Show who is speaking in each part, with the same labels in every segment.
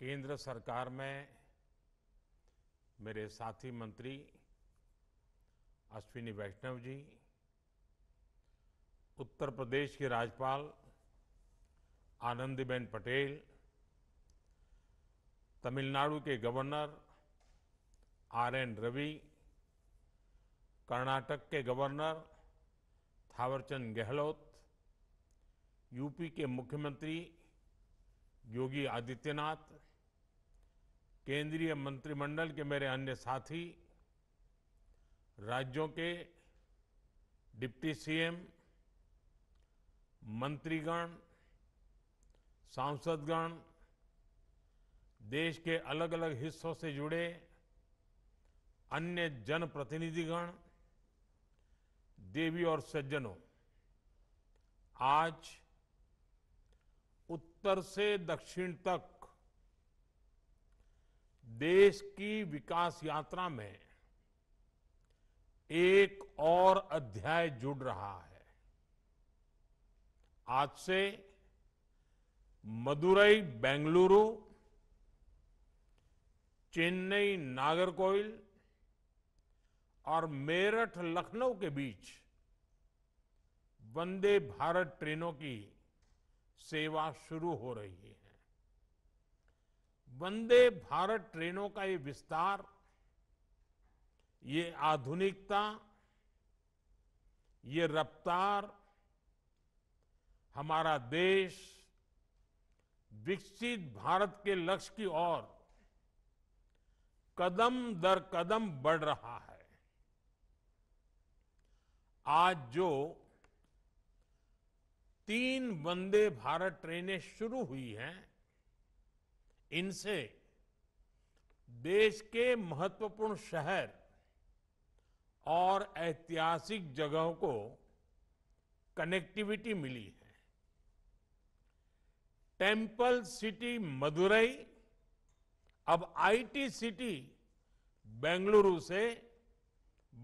Speaker 1: केंद्र सरकार में मेरे साथी मंत्री अश्विनी वैष्णव जी उत्तर प्रदेश के राज्यपाल आनंदीबेन पटेल तमिलनाडु के governor R N Ravi Karnataka के गवर्नर थावरचंद गहलोत यूपी के मुख्यमंत्री योगी आदित्यनाथ केंद्रीय मंत्रिमंडल के मेरे अन्य साथी राज्यों के डिप्टी सीएम मंत्रीगण सांसदगण देश के अलग अलग हिस्सों से जुड़े अन्य जनप्रतिनिधिगण देवी और सज्जनों आज उत्तर से दक्षिण तक देश की विकास यात्रा में एक और अध्याय जुड़ रहा है आज से मदुरई बेंगलुरु चेन्नई नागरकोइल और मेरठ लखनऊ के बीच वंदे भारत ट्रेनों की सेवा शुरू हो रही है वंदे भारत ट्रेनों का ये विस्तार ये आधुनिकता ये रफ्तार हमारा देश विकसित भारत के लक्ष्य की ओर कदम दर कदम बढ़ रहा है आज जो तीन वंदे भारत ट्रेनें शुरू हुई हैं इनसे देश के महत्वपूर्ण शहर और ऐतिहासिक जगहों को कनेक्टिविटी मिली है टेम्पल सिटी मदुरई अब आईटी सिटी बेंगलुरु से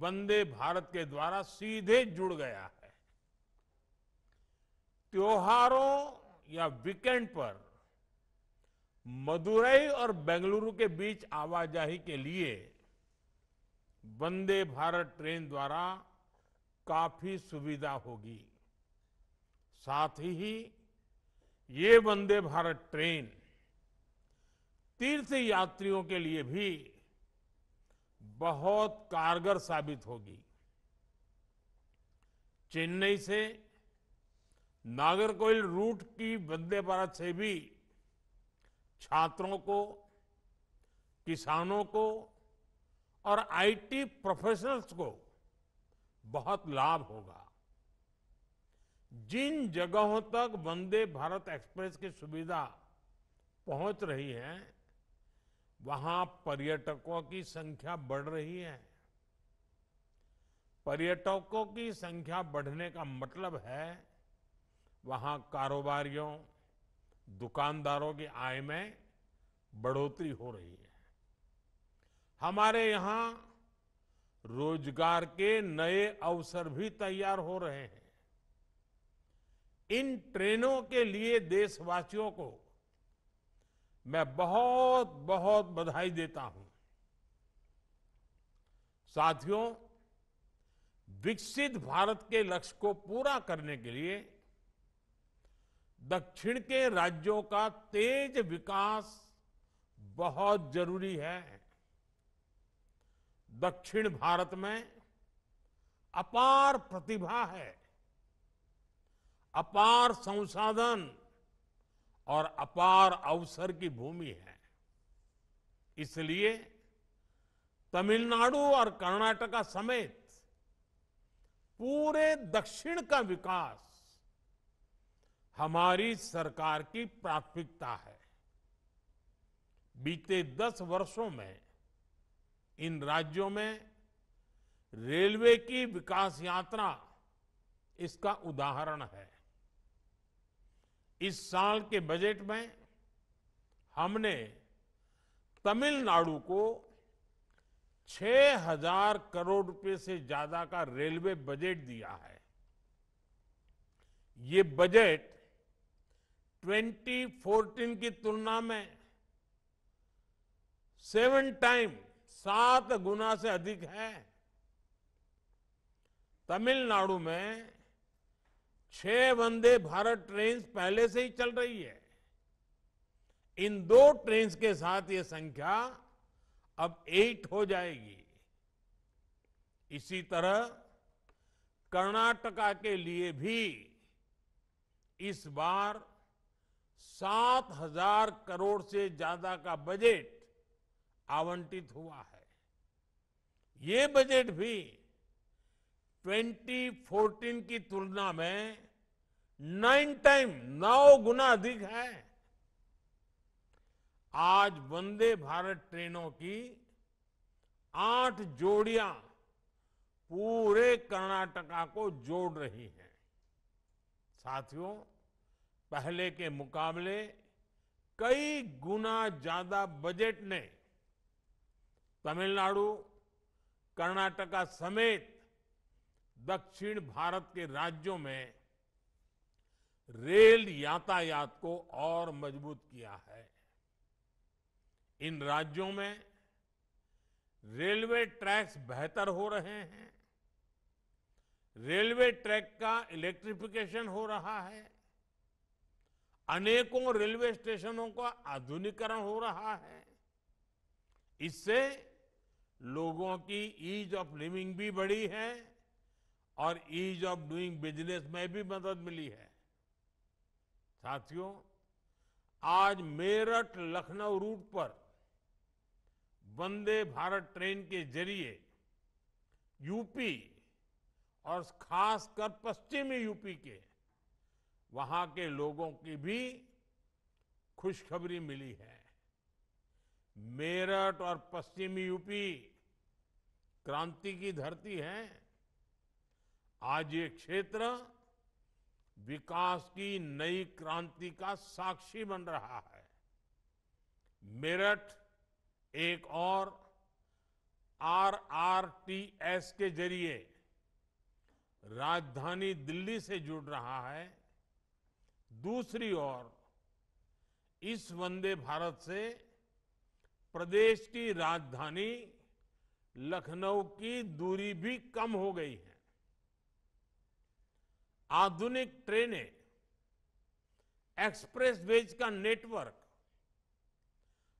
Speaker 1: वंदे भारत के द्वारा सीधे जुड़ गया है त्योहारों या वीकेंड पर मदुरई और बेंगलुरु के बीच आवाजाही के लिए वंदे भारत ट्रेन द्वारा काफी सुविधा होगी साथ ही ये वंदे भारत ट्रेन तीर्थ यात्रियों के लिए भी बहुत कारगर साबित होगी चेन्नई से नागरकोइल रूट की वंदे भारत से भी छात्रों को किसानों को और आईटी प्रोफेशनल्स को बहुत लाभ होगा जिन जगहों तक वंदे भारत एक्सप्रेस की सुविधा पहुंच रही है वहां पर्यटकों की संख्या बढ़ रही है पर्यटकों की संख्या बढ़ने का मतलब है वहां कारोबारियों दुकानदारों की आय में बढ़ोतरी हो रही है हमारे यहां रोजगार के नए अवसर भी तैयार हो रहे हैं इन ट्रेनों के लिए देशवासियों को मैं बहुत बहुत बधाई देता हूं साथियों विकसित भारत के लक्ष्य को पूरा करने के लिए दक्षिण के राज्यों का तेज विकास बहुत जरूरी है दक्षिण भारत में अपार प्रतिभा है अपार संसाधन और अपार अवसर की भूमि है इसलिए तमिलनाडु और कर्नाटका समेत पूरे दक्षिण का विकास हमारी सरकार की प्राथमिकता है बीते दस वर्षों में इन राज्यों में रेलवे की विकास यात्रा इसका उदाहरण है इस साल के बजट में हमने तमिलनाडु को 6000 करोड़ रुपए से ज्यादा का रेलवे बजट दिया है ये बजट 2014 की तुलना में सेवन टाइम सात गुना से अधिक है तमिलनाडु में छह वंदे भारत ट्रेन पहले से ही चल रही है इन दो ट्रेन के साथ ये संख्या अब एट हो जाएगी इसी तरह कर्नाटका के लिए भी इस बार सात हजार करोड़ से ज्यादा का बजट आवंटित हुआ है ये बजट भी 2014 की तुलना में नाइन टाइम नौ गुना अधिक है आज वंदे भारत ट्रेनों की आठ जोड़ियां पूरे कर्नाटका को जोड़ रही हैं साथियों पहले के मुकाबले कई गुना ज्यादा बजट ने तमिलनाडु कर्नाटका समेत दक्षिण भारत के राज्यों में रेल यातायात को और मजबूत किया है इन राज्यों में रेलवे ट्रैक्स बेहतर हो रहे हैं रेलवे ट्रैक का इलेक्ट्रिफिकेशन हो रहा है अनेकों रेलवे स्टेशनों का आधुनिकरण हो रहा है इससे लोगों की ईज ऑफ लिविंग भी बढ़ी है और ईज ऑफ डूइंग बिजनेस में भी मदद मिली है साथियों आज मेरठ लखनऊ रूट पर वंदे भारत ट्रेन के जरिए यूपी और खासकर पश्चिमी यूपी के वहां के लोगों की भी खुशखबरी मिली है मेरठ और पश्चिमी यूपी क्रांति की धरती है आज ये क्षेत्र विकास की नई क्रांति का साक्षी बन रहा है मेरठ एक और आर आर टी एस के जरिए राजधानी दिल्ली से जुड़ रहा है दूसरी ओर इस वंदे भारत से प्रदेश की राजधानी लखनऊ की दूरी भी कम हो गई है आधुनिक ट्रेनें एक्सप्रेस वेज का नेटवर्क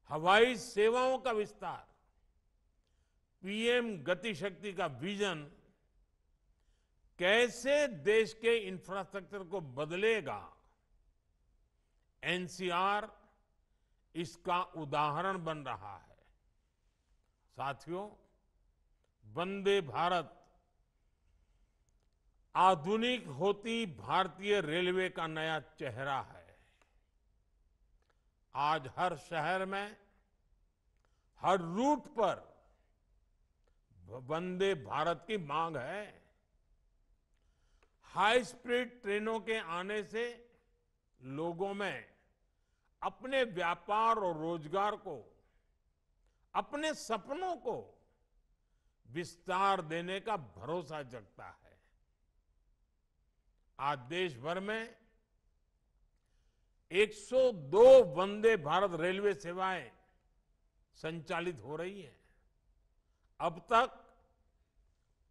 Speaker 1: हवाई सेवाओं का विस्तार पीएम गतिशक्ति का विजन कैसे देश के इंफ्रास्ट्रक्चर को बदलेगा एनसीआर इसका उदाहरण बन रहा है साथियों वंदे भारत आधुनिक होती भारतीय रेलवे का नया चेहरा है आज हर शहर में हर रूट पर वंदे भारत की मांग है हाई स्पीड ट्रेनों के आने से लोगों में अपने व्यापार और रोजगार को अपने सपनों को विस्तार देने का भरोसा जगता है आज देश भर में 102 वंदे भारत रेलवे सेवाएं संचालित हो रही हैं। अब तक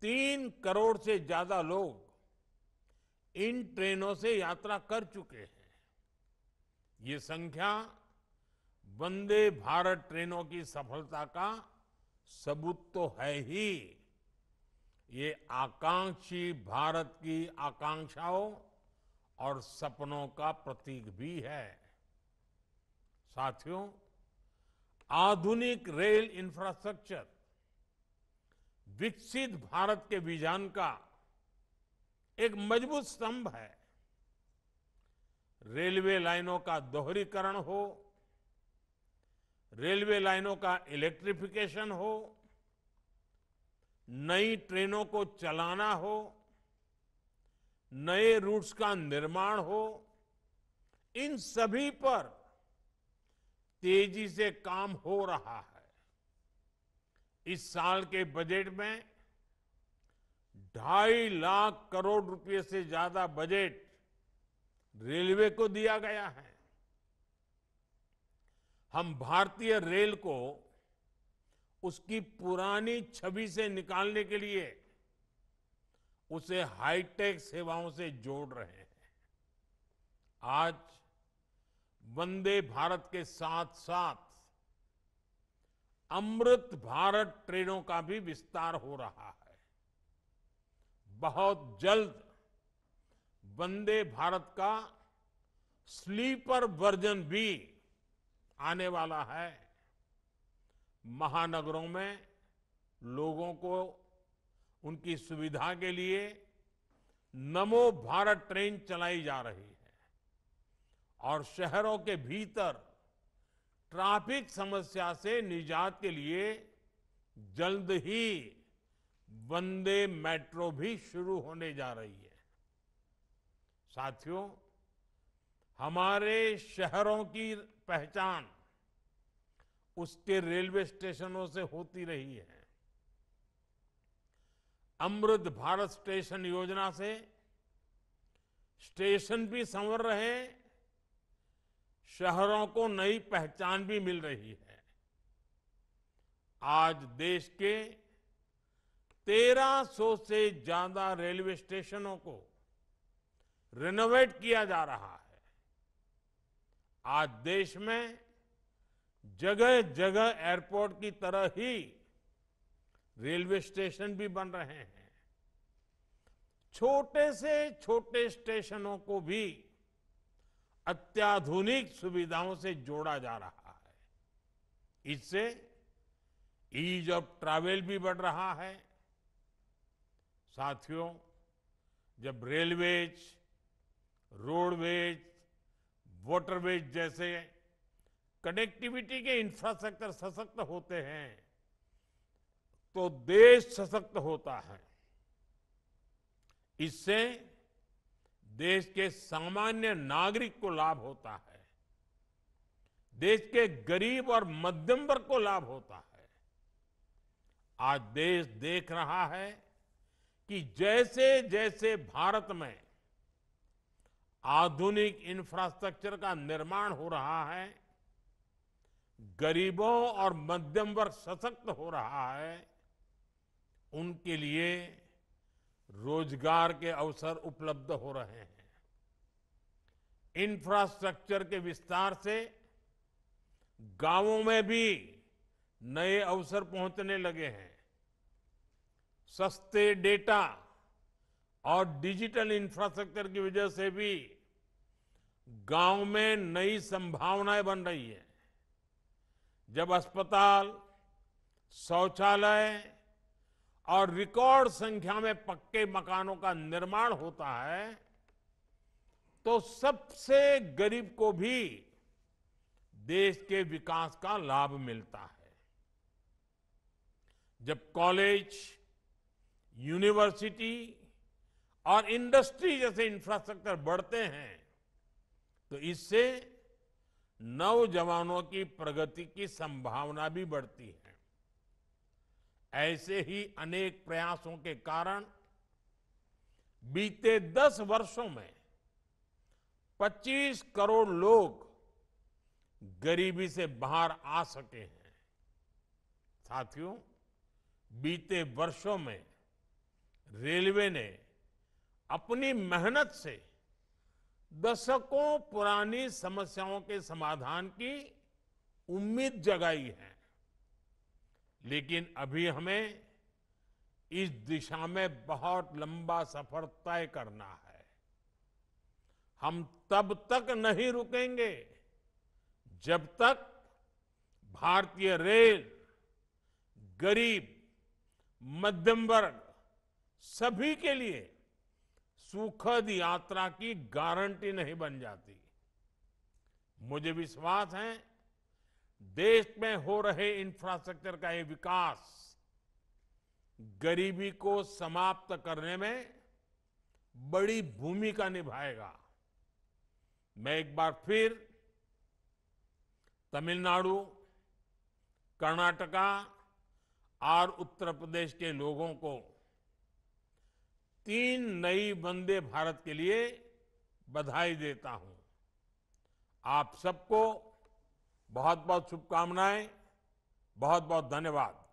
Speaker 1: तीन करोड़ से ज्यादा लोग इन ट्रेनों से यात्रा कर चुके हैं ये संख्या वंदे भारत ट्रेनों की सफलता का सबूत तो है ही ये आकांक्षी भारत की आकांक्षाओं और सपनों का प्रतीक भी है साथियों आधुनिक रेल इंफ्रास्ट्रक्चर विकसित भारत के विजन का एक मजबूत स्तंभ है रेलवे लाइनों का दोहरीकरण हो रेलवे लाइनों का इलेक्ट्रिफिकेशन हो नई ट्रेनों को चलाना हो नए रूट्स का निर्माण हो इन सभी पर तेजी से काम हो रहा है इस साल के बजट में ढाई लाख करोड़ रुपए से ज्यादा बजट रेलवे को दिया गया है हम भारतीय रेल को उसकी पुरानी छवि से निकालने के लिए उसे हाईटेक सेवाओं से जोड़ रहे हैं आज वंदे भारत के साथ साथ अमृत भारत ट्रेनों का भी विस्तार हो रहा है बहुत जल्द वंदे भारत का स्लीपर वर्जन भी आने वाला है महानगरों में लोगों को उनकी सुविधा के लिए नमो भारत ट्रेन चलाई जा रही है और शहरों के भीतर ट्रैफिक समस्या से निजात के लिए जल्द ही वंदे मेट्रो भी शुरू होने जा रही है साथियों हमारे शहरों की पहचान उसके रेलवे स्टेशनों से होती रही है अमृत भारत स्टेशन योजना से स्टेशन भी संवर रहे शहरों को नई पहचान भी मिल रही है आज देश के 1300 से ज्यादा रेलवे स्टेशनों को रेनोवेट किया जा रहा है आज देश में जगह जगह एयरपोर्ट की तरह ही रेलवे स्टेशन भी बन रहे हैं छोटे से छोटे स्टेशनों को भी अत्याधुनिक सुविधाओं से जोड़ा जा रहा है इससे ईज ऑफ ट्रैवल भी बढ़ रहा है साथियों जब रेलवेज रोडवेज वॉटरवेज जैसे कनेक्टिविटी के इंफ्रास्ट्रक्चर सशक्त होते हैं तो देश सशक्त होता है इससे देश के सामान्य नागरिक को लाभ होता है देश के गरीब और मध्यम वर्ग को लाभ होता है आज देश देख रहा है कि जैसे जैसे भारत में आधुनिक इंफ्रास्ट्रक्चर का निर्माण हो रहा है गरीबों और मध्यम वर्ग सशक्त हो रहा है उनके लिए रोजगार के अवसर उपलब्ध हो रहे हैं इंफ्रास्ट्रक्चर के विस्तार से गांवों में भी नए अवसर पहुंचने लगे हैं सस्ते डेटा और डिजिटल इंफ्रास्ट्रक्चर की वजह से भी गांव में नई संभावनाएं बन रही है जब अस्पताल शौचालय और रिकॉर्ड संख्या में पक्के मकानों का निर्माण होता है तो सबसे गरीब को भी देश के विकास का लाभ मिलता है जब कॉलेज यूनिवर्सिटी और इंडस्ट्री जैसे इंफ्रास्ट्रक्चर बढ़ते हैं तो इससे नौजवानों की प्रगति की संभावना भी बढ़ती है ऐसे ही अनेक प्रयासों के कारण बीते दस वर्षों में 25 करोड़ लोग गरीबी से बाहर आ सके हैं साथियों बीते वर्षों में रेलवे ने अपनी मेहनत से दशकों पुरानी समस्याओं के समाधान की उम्मीद जगाई है लेकिन अभी हमें इस दिशा में बहुत लंबा सफर तय करना है हम तब तक नहीं रुकेंगे जब तक भारतीय रेल गरीब मध्यम वर्ग सभी के लिए सुखद यात्रा की गारंटी नहीं बन जाती मुझे विश्वास है देश में हो रहे इंफ्रास्ट्रक्चर का ये विकास गरीबी को समाप्त करने में बड़ी भूमिका निभाएगा मैं एक बार फिर तमिलनाडु कर्नाटका और उत्तर प्रदेश के लोगों को तीन नई वंदे भारत के लिए बधाई देता हूं आप सबको बहुत बहुत शुभकामनाएं बहुत बहुत धन्यवाद